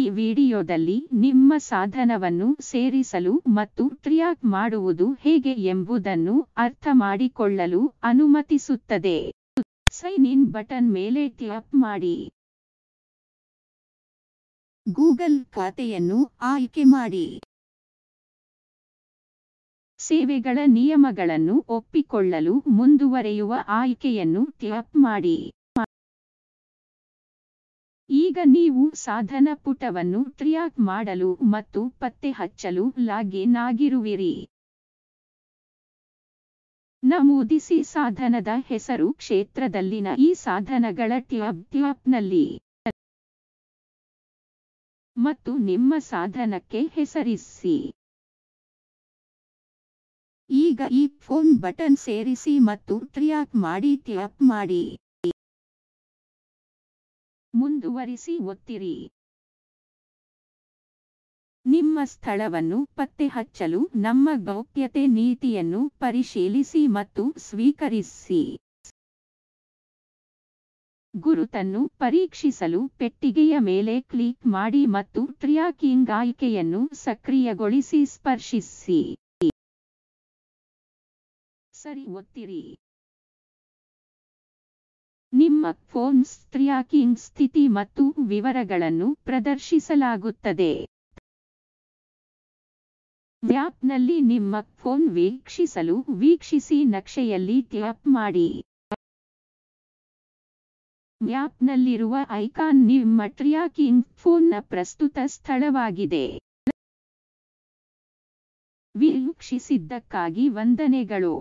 ಈ ವಿಡಿಯೋದಲ್ಲಿ ನಿಮ್ಮ ಸಾಧನವನ್ನು ಸೇರಿಸಲು ಮತ್ತು ಟ್ರಿಯಾಕ್ ಮಾಡುವುದು ಹೇಗೆ ಎಂಬುದನ್ನು ಅರ್ಥ ಮಾಡಿಕೊಳ್ಳಲು ಅನುಮತಿಸುತ್ತದೆ ಸೈನ್ ಇನ್ ಬಟನ್ ಮೇಲೆ ಟ್ಯಾಪ್ ಮಾಡಿ ಗೂಗಲ್ ಖಾತೆಯನ್ನು ಆಯ್ಕೆ ಮಾಡಿ ಸೇವೆಗಳ ನಿಯಮಗಳನ್ನು ಒಪ್ಪಿಕೊಳ್ಳಲು ಮುಂದುವರೆಯುವ ಆಯ್ಕೆಯನ್ನು ಟ್ಯಾಪ್ ಮಾಡಿ ಈಗ ನೀವು ಸಾಧನ ಪುಟವನ್ನು ಟ್ರಿಯಾಕ್ ಮಾಡಲು ಮತ್ತು ಪತ್ತೆ ಹಚ್ಚಲು ಲಾಗಿನ್ ಆಗಿರುವಿರಿ ನಮೂದಿಸಿ ಸಾಧನದ ಹೆಸರು ಕ್ಷೇತ್ರದಲ್ಲಿನ ಈ ಸಾಧನಗಳ ಟ್ಯಾಬ್ ಟ್ಯಾಪ್ನಲ್ಲಿ ಮತ್ತು ನಿಮ್ಮ ಸಾಧನಕ್ಕೆ ಹೆಸರಿಸಿ ಈಗ ಈ ಫೋನ್ ಬಟನ್ ಸೇರಿಸಿ ಮತ್ತು ಟ್ರಿಯಾಕ್ ಮಾಡಿ ಟ್ಯಾಪ್ ಮಾಡಿ ಮುಂದುವರಿಸಿ ಒತ್ತಿರಿ ನಿಮ್ಮ ಸ್ಥಳವನ್ನು ಪತ್ತೆ ಹಚ್ಚಲು ನಮ್ಮ ಗೌಪ್ಯತೆ ನೀತಿಯನ್ನು ಪರಿಶೀಲಿಸಿ ಮತ್ತು ಸ್ವೀಕರಿಸಿ ಗುರುತನ್ನು ಪರೀಕ್ಷಿಸಲು ಪೆಟ್ಟಿಗೆಯ ಮೇಲೆ ಕ್ಲಿಕ್ ಮಾಡಿ ಮತ್ತು ಟ್ರಿಯಾಕಿಂಗ್ ಆಯ್ಕೆಯನ್ನು ಸಕ್ರಿಯಗೊಳಿಸಿ ಸ್ಪರ್ಶಿಸಿ ಸರಿ ಒತ್ತಿರಿ ನಿಮ್ಮ ಫೋನ್ ಸ್ಟ್ರ್ಯಾಕಿಂಗ್ ಸ್ಥಿತಿ ಮತ್ತು ವಿವರಗಳನ್ನು ಪ್ರದರ್ಶಿಸಲಾಗುತ್ತದೆ ವ್ಯಾಪ್ನಲ್ಲಿ ನಿಮ್ಮ ಫೋನ್ ವೀಕ್ಷಿಸಲು ವೀಕ್ಷಿಸಿ ನಕ್ಷೆಯಲ್ಲಿ ಟ್ಯಾಪ್ ಮಾಡಿ ವ್ಯಾಪ್ನಲ್ಲಿರುವ ಐಕಾನ್ ನಿಮ್ಮ ಟ್ರ್ಯಾಕಿಂಗ್ ಫೋನ್ನ ಪ್ರಸ್ತುತ ಸ್ಥಳವಾಗಿದೆ ವೀಕ್ಷಿಸಿದ್ದಕ್ಕಾಗಿ ವಂದನೆಗಳು